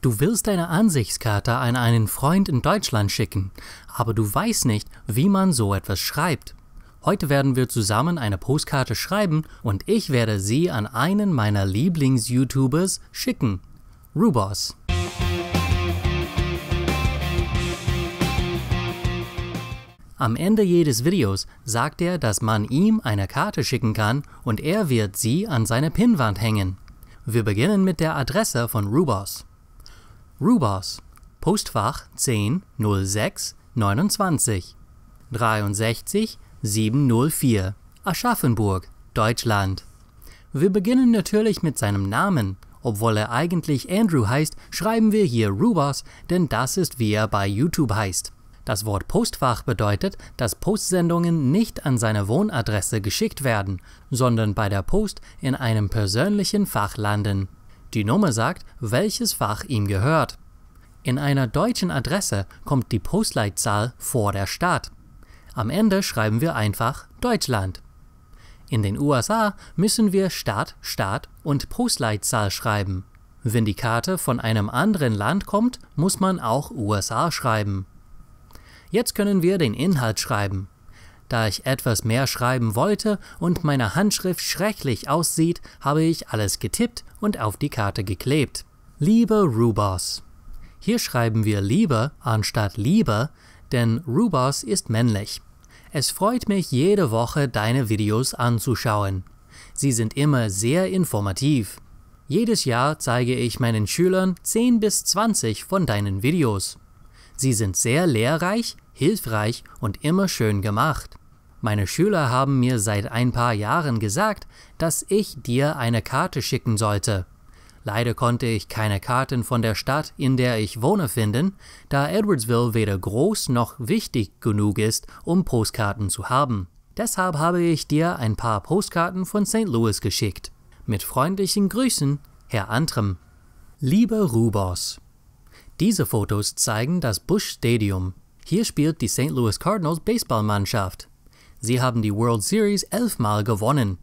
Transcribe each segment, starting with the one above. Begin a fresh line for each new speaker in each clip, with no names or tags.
Du willst deine Ansichtskarte an einen Freund in Deutschland schicken, aber du weißt nicht, wie man so etwas schreibt. Heute werden wir zusammen eine Postkarte schreiben und ich werde sie an einen meiner Lieblings-YouTubers schicken, Rubos. Am Ende jedes Videos sagt er, dass man ihm eine Karte schicken kann und er wird sie an seine Pinnwand hängen. Wir beginnen mit der Adresse von Rubos. Rubers, Postfach 10 06 63 704, Aschaffenburg, Deutschland. Wir beginnen natürlich mit seinem Namen. Obwohl er eigentlich Andrew heißt, schreiben wir hier Rubers, denn das ist wie er bei YouTube heißt. Das Wort Postfach bedeutet, dass Postsendungen nicht an seine Wohnadresse geschickt werden, sondern bei der Post in einem persönlichen Fach landen. Die Nummer sagt, welches Fach ihm gehört. In einer deutschen Adresse kommt die Postleitzahl vor der Stadt. Am Ende schreiben wir einfach Deutschland. In den USA müssen wir Stadt, Stadt und Postleitzahl schreiben. Wenn die Karte von einem anderen Land kommt, muss man auch USA schreiben. Jetzt können wir den Inhalt schreiben. Da ich etwas mehr schreiben wollte und meine Handschrift schrecklich aussieht, habe ich alles getippt und auf die Karte geklebt. Liebe Rubos. Hier schreiben wir Liebe anstatt Liebe, denn Rubos ist männlich. Es freut mich jede Woche, deine Videos anzuschauen. Sie sind immer sehr informativ. Jedes Jahr zeige ich meinen Schülern 10 bis 20 von deinen Videos. Sie sind sehr lehrreich, hilfreich und immer schön gemacht. Meine Schüler haben mir seit ein paar Jahren gesagt, dass ich dir eine Karte schicken sollte. Leider konnte ich keine Karten von der Stadt, in der ich wohne, finden, da Edwardsville weder groß noch wichtig genug ist, um Postkarten zu haben. Deshalb habe ich dir ein paar Postkarten von St. Louis geschickt. Mit freundlichen Grüßen, Herr Antrim. Liebe Rubos, diese Fotos zeigen das Busch Stadium. Hier spielt die St. Louis Cardinals Baseballmannschaft. Sie haben die World Series elfmal gewonnen.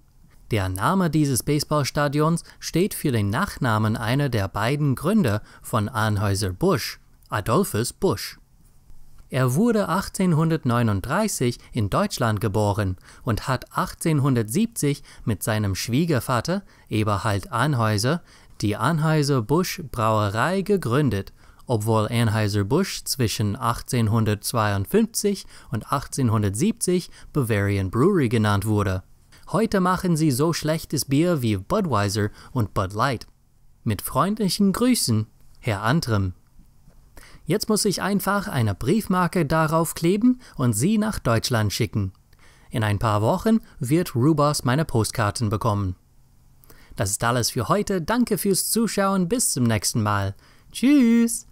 Der Name dieses Baseballstadions steht für den Nachnamen einer der beiden Gründer von Anheuser-Busch, Adolphus Busch. Er wurde 1839 in Deutschland geboren und hat 1870 mit seinem Schwiegervater Eberhard Anheuser die Anheuser-Busch Brauerei gegründet obwohl Anheuser-Busch zwischen 1852 und 1870 Bavarian Brewery genannt wurde. Heute machen sie so schlechtes Bier wie Budweiser und Bud Light. Mit freundlichen Grüßen, Herr Antrim. Jetzt muss ich einfach eine Briefmarke darauf kleben und sie nach Deutschland schicken. In ein paar Wochen wird Rubos meine Postkarten bekommen. Das ist alles für heute. Danke fürs Zuschauen. Bis zum nächsten Mal. Tschüss.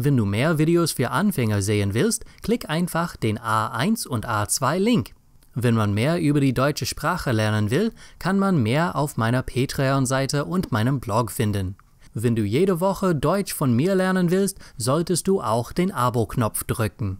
Wenn du mehr Videos für Anfänger sehen willst, klick einfach den A1 und A2 Link. Wenn man mehr über die deutsche Sprache lernen will, kann man mehr auf meiner Patreon-Seite und meinem Blog finden. Wenn du jede Woche Deutsch von mir lernen willst, solltest du auch den Abo-Knopf drücken.